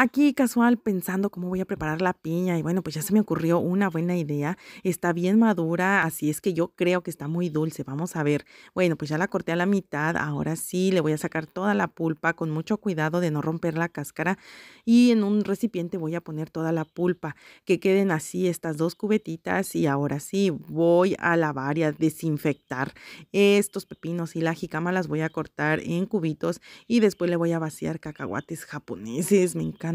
Aquí casual pensando cómo voy a preparar la piña y bueno, pues ya se me ocurrió una buena idea. Está bien madura, así es que yo creo que está muy dulce. Vamos a ver. Bueno, pues ya la corté a la mitad. Ahora sí, le voy a sacar toda la pulpa con mucho cuidado de no romper la cáscara y en un recipiente voy a poner toda la pulpa. Que queden así estas dos cubetitas y ahora sí voy a lavar y a desinfectar estos pepinos y la jicama las voy a cortar en cubitos y después le voy a vaciar cacahuates japoneses. Me encanta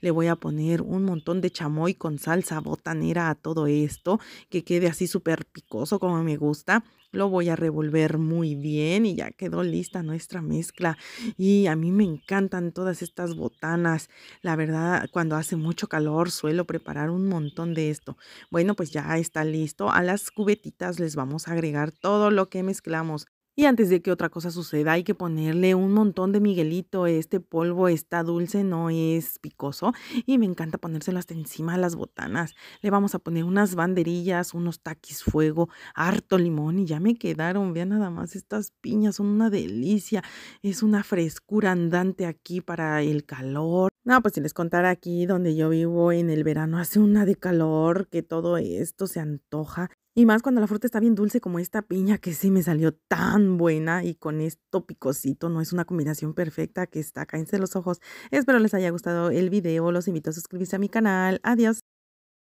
le voy a poner un montón de chamoy con salsa botanera a todo esto, que quede así súper picoso como me gusta. Lo voy a revolver muy bien y ya quedó lista nuestra mezcla. Y a mí me encantan todas estas botanas. La verdad, cuando hace mucho calor suelo preparar un montón de esto. Bueno, pues ya está listo. A las cubetitas les vamos a agregar todo lo que mezclamos. Y antes de que otra cosa suceda, hay que ponerle un montón de Miguelito. Este polvo está dulce, no es picoso. Y me encanta ponérselo hasta encima de las botanas. Le vamos a poner unas banderillas, unos taquis fuego, harto limón y ya me quedaron. Vean nada más, estas piñas son una delicia. Es una frescura andante aquí para el calor. No, pues si les contara aquí donde yo vivo en el verano hace una de calor que todo esto se antoja. Y más cuando la fruta está bien dulce como esta piña que se me salió tan buena y con esto picosito, no es una combinación perfecta que está, entre los ojos. Espero les haya gustado el video, los invito a suscribirse a mi canal. Adiós.